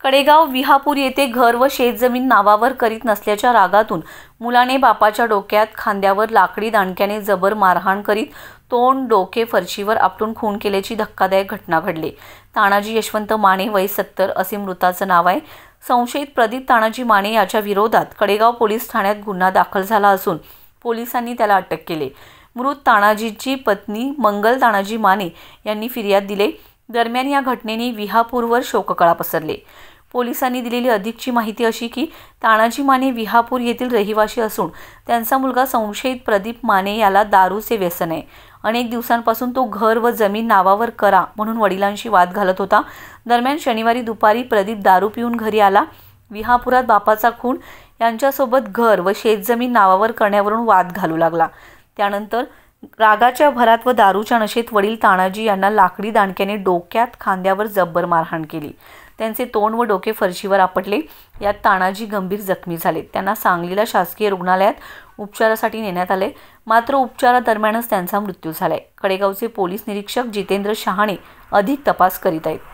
कडेगाव विहापूर येथे घर व शेतजमीन नावावर करीत नसल्याच्या रागातून मुलाने बापाच्या डोक्यात खांद्यावर लाकडी दांडक्याने जबर मारहाण करीत तोंड डोके फरशीवर आपटून खून केल्याची धक्कादायक घटना घडली तानाजी यशवंत माने वय सत्तर असे मृताचं नाव आहे संशयित प्रदीप तानाजी माने याच्या विरोधात कडेगाव पोलीस ठाण्यात गुन्हा दाखल झाला असून पोलिसांनी त्याला अटक केली मृत तानाजीची पत्नी मंगल तानाजी माने यांनी फिर्याद दिले दरम्यान या घटनेने विहापूरवर शोककळा पसरले पोलिसांनी दिलेली अधिकची माहिती अशी की तानाजी माने विहापूर येथील रहिवाशी असून त्यांचा मुलगा संशयित प्रदीप माने याला दारूचे व्यसन आहे अनेक दिवसांपासून तो घर व जमीन नावावर करा म्हणून वडिलांशी वाद घालत होता दरम्यान शनिवारी दुपारी प्रदीप दारू पिऊन घरी आला विहापुरात बापाचा खून यांच्यासोबत घर व शेतजमीन नावावर करण्यावरून वाद घालू लागला त्यानंतर रागाच्या भरात व दारूच्या नशेत वडील तानाजी यांना लाकडी दाणक्याने डोक्यात खांद्यावर जब्बर मारहाण केली त्यांचे तोंड व डोके फरशीवर आपटले यात तानाजी गंभीर जखमी झाले त्यांना सांगलीला शासकीय रुग्णालयात उपचारासाठी नेण्यात आले मात्र उपचारादरम्यानच त्यांचा मृत्यू झालाय कडेगावचे पोलीस निरीक्षक जितेंद्र शहाणे अधिक तपास करीत आहेत